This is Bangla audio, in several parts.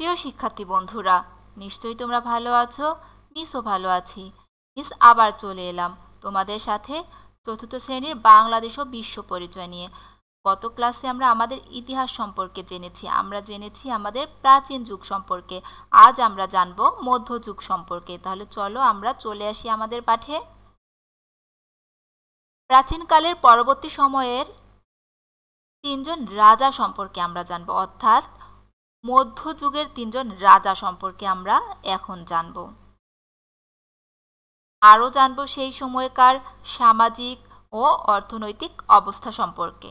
প্রিয় শিক্ষার্থী বন্ধুরা নিশ্চয়ই তোমরা ভালো আছো মিসও ভালো আছি মিস আবার চলে এলাম তোমাদের সাথে চতুর্থ শ্রেণীর বাংলাদেশ ও বিশ্ব পরিচয় নিয়ে গত ক্লাসে আমরা আমাদের ইতিহাস সম্পর্কে জেনেছি আমরা জেনেছি আমাদের প্রাচীন যুগ সম্পর্কে আজ আমরা জানব মধ্যযুগ সম্পর্কে তাহলে চলো আমরা চলে আসি আমাদের পাঠে প্রাচীনকালের পরবর্তী সময়ের তিনজন রাজা সম্পর্কে আমরা জানব অর্থাৎ মধ্যযুগের তিনজন রাজা সম্পর্কে আমরা এখন জানব আরও জানব সেই সময়কার সামাজিক ও অর্থনৈতিক অবস্থা সম্পর্কে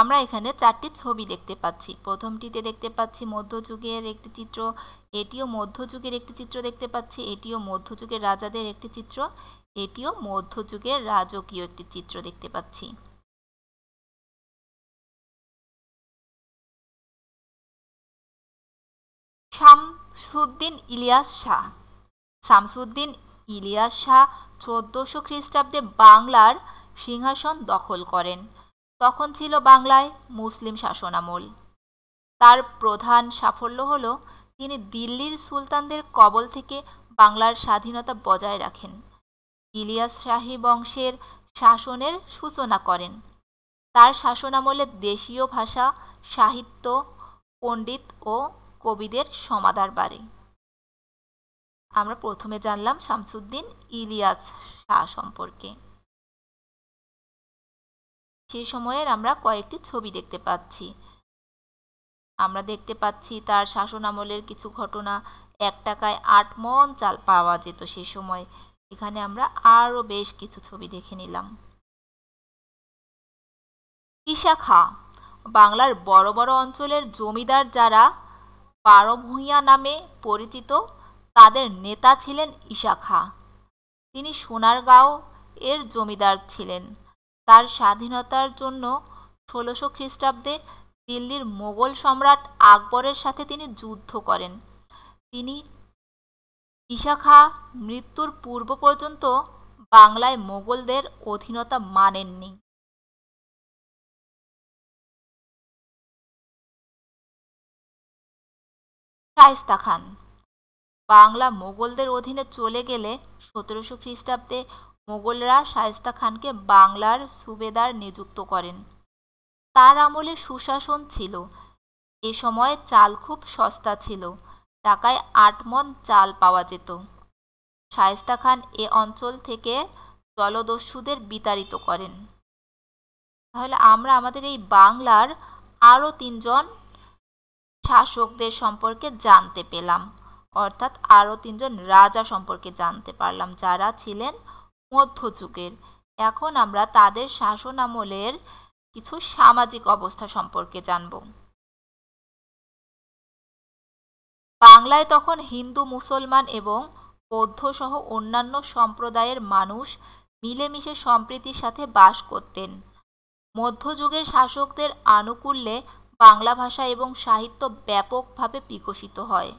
আমরা এখানে চারটি ছবি দেখতে পাচ্ছি প্রথমটিতে দেখতে পাচ্ছি মধ্যযুগের একটি চিত্র এটিও মধ্যযুগের একটি চিত্র দেখতে পাচ্ছি এটিও মধ্যযুগের রাজাদের একটি চিত্র এটিও মধ্যযুগের রাজকীয় একটি চিত্র দেখতে পাচ্ছি শামসুদ্দিন ইলিয়াস শাহ শামসুদ্দিন ইলিয়াস শাহ চোদ্দোশো খ্রিস্টাব্দে বাংলার সিংহাসন দখল করেন তখন ছিল বাংলায় মুসলিম শাসনামল তার প্রধান সাফল্য হল তিনি দিল্লির সুলতানদের কবল থেকে বাংলার স্বাধীনতা বজায় রাখেন ইলিয়াস শাহী বংশের শাসনের সূচনা করেন তার শাসনামলে দেশীয় ভাষা সাহিত্য পণ্ডিত ও কবিদের সমাদার বাড়ি আমরা প্রথমে জানলাম শামসুদ্দিন ইলিয়াস শাহ সম্পর্কে সেই সময়ের আমরা কয়েকটি ছবি দেখতে পাচ্ছি আমরা দেখতে পাচ্ছি তার শাসন আমলের কিছু ঘটনা এক টাকায় আট মন চাল পাওয়া যেত সে সময় এখানে আমরা আরও বেশ কিছু ছবি দেখে নিলাম ইশা খা বাংলার বড় বড় অঞ্চলের জমিদার যারা বারো ভূঁইয়া নামে পরিচিত তাদের নেতা ছিলেন ঈশা খা তিনি সোনারগাঁও এর জমিদার ছিলেন তার স্বাধীনতার জন্য ষোলোশো খ্রিস্টাব্দে দিল্লির মোগল সম্রাট আকবরের সাথে তিনি যুদ্ধ করেন তিনি ঈশা খা মৃত্যুর পূর্ব পর্যন্ত বাংলায় মোগলদের অধীনতা মানেননি শায়স্তা খান বাংলা মোগলদের অধীনে চলে গেলে সতেরোশো খ্রিস্টাব্দে মোগলরা শায়স্তা খানকে বাংলার সুবেদার নিযুক্ত করেন তার আমলে সুশাসন ছিল এ সময় চাল খুব সস্তা ছিল টাকায় আট মন চাল পাওয়া যেত শায়স্তা খান এ অঞ্চল থেকে জলদস্যুদের বিতাড়িত করেন তাহলে আমরা আমাদের এই বাংলার আরও তিনজন শাসকদের সম্পর্কে জানতে পেলাম অর্থাৎ আরও তিনজন রাজা সম্পর্কে জানতে পারলাম যারা ছিলেন মধ্যযুগের এখন আমরা তাদের শাসন আমলের কিছু সামাজিক অবস্থা সম্পর্কে জানব বাংলায় তখন হিন্দু মুসলমান এবং বৌদ্ধ সহ অন্যান্য সম্প্রদায়ের মানুষ মিলেমিশে সম্প্রীতির সাথে বাস করতেন মধ্যযুগের শাসকদের আনুকূল্যে বাংলা ভাষা এবং সাহিত্য ব্যাপকভাবে বিকশিত হয়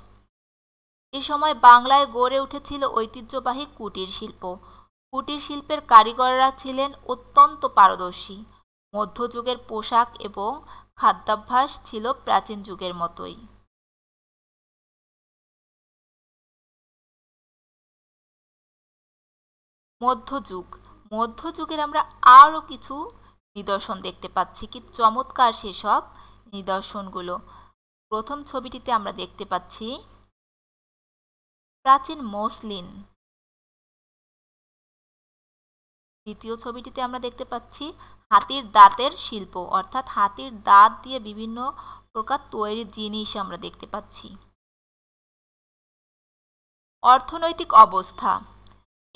এ সময় বাংলায় গড়ে উঠেছিল ঐতিহ্যবাহী কুটির শিল্প কুটির শিল্পের কারিগররা ছিলেন অত্যন্ত পারদর্শী মধ্যযুগের পোশাক এবং খাদ্যাভ্যাস ছিল প্রাচীন যুগের মতোই মধ্যযুগ মধ্যযুগের আমরা আরও কিছু নিদর্শন দেখতে পাচ্ছি কি চমৎকার সেসব নিদর্শনগুলো প্রথম ছবিটিতে আমরা দেখতে পাচ্ছি প্রাচীন মসলিন দ্বিতীয় ছবিটিতে আমরা দেখতে পাচ্ছি হাতির দাঁতের শিল্প অর্থাৎ হাতির দাঁত দিয়ে বিভিন্ন প্রকার তৈরি জিনিস আমরা দেখতে পাচ্ছি অর্থনৈতিক অবস্থা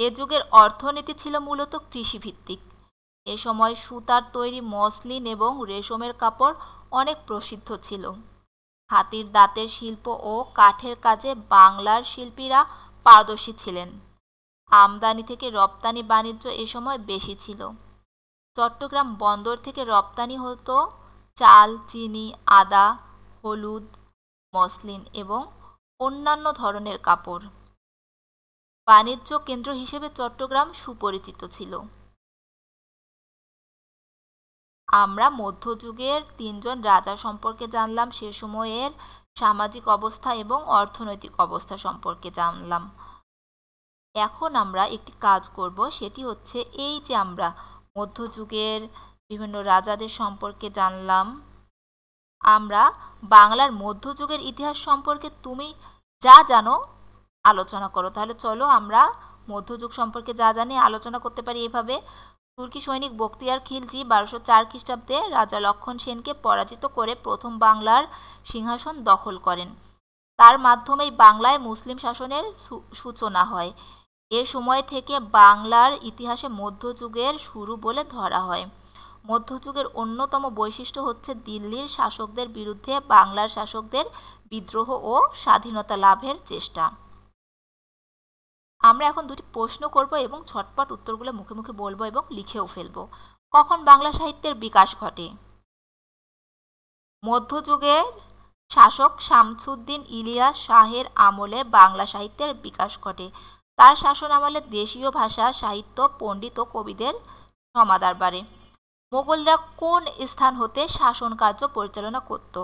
এ যুগের অর্থনীতি ছিল মূলত কৃষিভিত্তিক এ সময় সুতার তৈরি মসলিন এবং রেশমের কাপড় অনেক প্রসিদ্ধ ছিল হাতির দাঁতের শিল্প ও কাঠের কাজে বাংলার শিল্পীরা পারদর্শী ছিলেন আমদানি থেকে রপ্তানি বাণিজ্য এ সময় বেশি ছিল চট্টগ্রাম বন্দর থেকে রপ্তানি হতো চাল চিনি আদা হলুদ মসলিন এবং অন্যান্য ধরনের কাপড় বাণিজ্য কেন্দ্র হিসেবে চট্টগ্রাম সুপরিচিত ছিল আমরা মধ্যযুগের তিনজন রাজা সম্পর্কে জানলাম সে সময়ের সামাজিক অবস্থা এবং অর্থনৈতিক অবস্থা সম্পর্কে জানলাম এখন আমরা একটি কাজ করব সেটি হচ্ছে এই যে আমরা মধ্যযুগের বিভিন্ন রাজাদের সম্পর্কে জানলাম আমরা বাংলার মধ্যযুগের ইতিহাস সম্পর্কে তুমি যা জানো আলোচনা করো তাহলে চলো আমরা মধ্যযুগ সম্পর্কে যা জানি আলোচনা করতে পারি এভাবে তুর্কি সৈনিক বক্তিয়ার খিলজি বারোশো চার খ্রিস্টাব্দে রাজা লক্ষণ সেনকে পরাজিত করে প্রথম বাংলার সিংহাসন দখল করেন তার মাধ্যমেই বাংলায় মুসলিম শাসনের সূচনা হয় এ সময় থেকে বাংলার ইতিহাসে মধ্যযুগের শুরু বলে ধরা হয় মধ্যযুগের অন্যতম বৈশিষ্ট্য হচ্ছে দিল্লির শাসকদের বিরুদ্ধে বাংলার শাসকদের বিদ্রোহ ও স্বাধীনতা লাভের চেষ্টা আমরা এখন দুটি প্রশ্ন করব এবং ছটপট উত্তরগুলো মুখে মুখে বলবো এবং লিখেও ফেলব কখন বাংলা সাহিত্যের বিকাশ ঘটে মধ্যযুগের শাসক শামসুদ্দিন ইলিয়াস শাহের আমলে বাংলা সাহিত্যের বিকাশ ঘটে তার শাসন আমলে দেশীয় ভাষা সাহিত্য পণ্ডিত ও কবিদের সমাদার বাড়ে মোগলরা কোন স্থান হতে শাসন কার্য পরিচালনা করত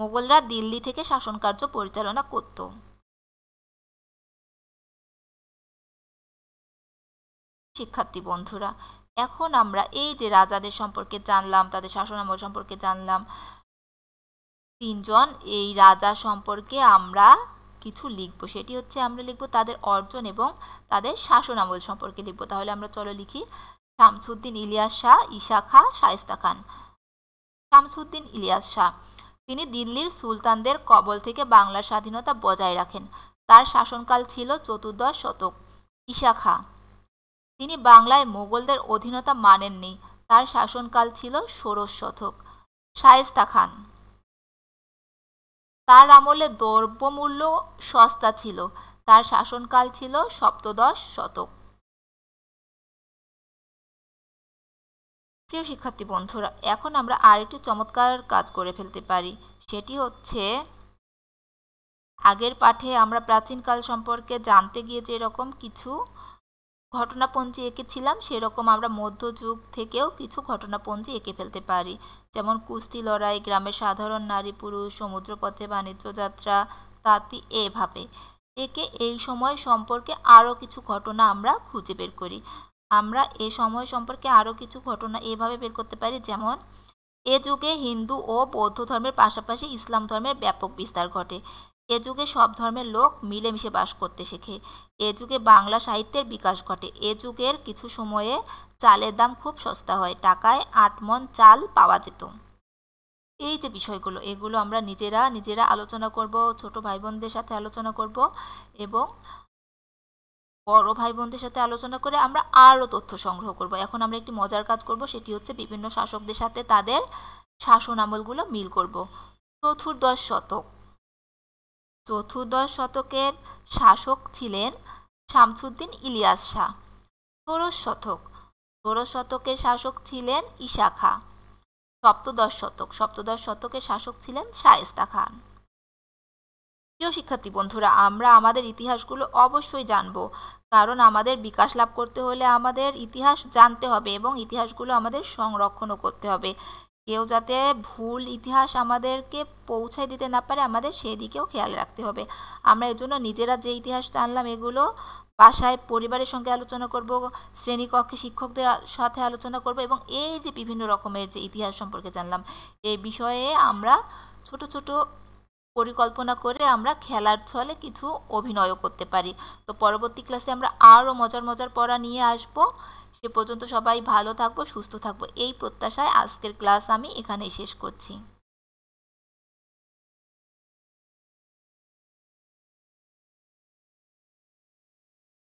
মোগলরা দিল্লি থেকে শাসন কার্য পরিচালনা করত শিক্ষার্থী বন্ধুরা এখন আমরা এই যে রাজাদের সম্পর্কে জানলাম তাদের শাসনামল সম্পর্কে জানলাম তিনজন এই রাজা সম্পর্কে আমরা কিছু লিখব সেটি হচ্ছে আমরা লিখব তাদের অর্জন এবং তাদের শাসনামল সম্পর্কে লিখব তাহলে আমরা চলো লিখি শামসুদ্দিন ইলিয়াস শাহ ইশা খা শায়স্তা খান শামসুদ্দিন ইলিয়াস শাহ তিনি দিল্লির সুলতানদের কবল থেকে বাংলার স্বাধীনতা বজায় রাখেন তার শাসনকাল ছিল চতুর্দশ শতক ইশা খা তিনি বাংলায় মোগলদের অধীনতা মানেননি তার শাসনকাল ছিল ষোড়শ শতক শায়েস্তা খান তার আমলে দ্রব্যমূল্য সস্তা ছিল তার শাসনকাল ছিল সপ্তদশ শতক প্রিয় শিক্ষার্থী বন্ধুরা এখন আমরা আরেকটি চমৎকার কাজ করে ফেলতে পারি সেটি হচ্ছে আগের পাঠে আমরা প্রাচীনকাল সম্পর্কে জানতে গিয়ে যেরকম কিছু ঘটনাপঞ্জি এঁকেছিলাম সেরকম আমরা মধ্যযুগ থেকেও কিছু ঘটনাপঞ্জি এঁকে ফেলতে পারি যেমন কুস্তি লড়াই গ্রামের সাধারণ নারী পুরুষ সমুদ্রপথে বাণিজ্য যাত্রা তাঁতি এভাবে একে এই সময় সম্পর্কে আরও কিছু ঘটনা আমরা খুঁজে বের করি আমরা এ সময় সম্পর্কে আরও কিছু ঘটনা এভাবে বের করতে পারি যেমন এ যুগে হিন্দু ও বৌদ্ধ ধর্মের পাশাপাশি ইসলাম ধর্মের ব্যাপক বিস্তার ঘটে এ যুগে সব ধর্মের লোক মিলেমিশে বাস করতে শেখে এ যুগে বাংলা সাহিত্যের বিকাশ ঘটে এ যুগের কিছু সময়ে চালের দাম খুব সস্তা হয় টাকায় আট মন চাল পাওয়া যেত এই যে বিষয়গুলো এগুলো আমরা নিজেরা নিজেরা আলোচনা করব ছোট ভাই বোনদের সাথে আলোচনা করব এবং বড় ভাই বোনদের সাথে আলোচনা করে আমরা আরও তথ্য সংগ্রহ করব এখন আমরা একটি মজার কাজ করব সেটি হচ্ছে বিভিন্ন শাসকদের সাথে তাদের শাসন আমলগুলো মিল করব চতুর্দশ শতক চতুর্দশ শতকের শাসক ছিলেন শামসুদ্দিন ইলিয়াস শাহ ষোড়শ শতক ষোড়শ শতকের শাসক ছিলেন ঈশা খা সপ্তদশ শতক সপ্তদশ শতকের শাসক ছিলেন শায়েস্তা খান প্রিয় শিক্ষার্থী বন্ধুরা আমরা আমাদের ইতিহাসগুলো অবশ্যই জানব কারণ আমাদের বিকাশ লাভ করতে হলে আমাদের ইতিহাস জানতে হবে এবং ইতিহাসগুলো আমাদের সংরক্ষণও করতে হবে কেউ যাতে ভুল ইতিহাস আমাদেরকে পৌঁছায় দিতে না পারে আমাদের সেই দিকেও খেয়াল রাখতে হবে আমরা এজন্য নিজেরা যে ইতিহাস আনলাম এগুলো বাসায় পরিবারের সঙ্গে আলোচনা করব শ্রেণীকক্ষে শিক্ষকদের সাথে আলোচনা করব এবং এই যে বিভিন্ন রকমের যে ইতিহাস সম্পর্কে জানলাম এই বিষয়ে আমরা ছোট ছোট পরিকল্পনা করে আমরা খেলার ছলে কিছু অভিনয়ও করতে পারি তো পরবর্তী ক্লাসে আমরা আরও মজার মজার পড়া নিয়ে আসবো সে পর্যন্ত সবাই ভালো থাকবো সুস্থ থাকবো এই প্রত্যাশায় আজকের ক্লাস আমি এখানেই শেষ করছি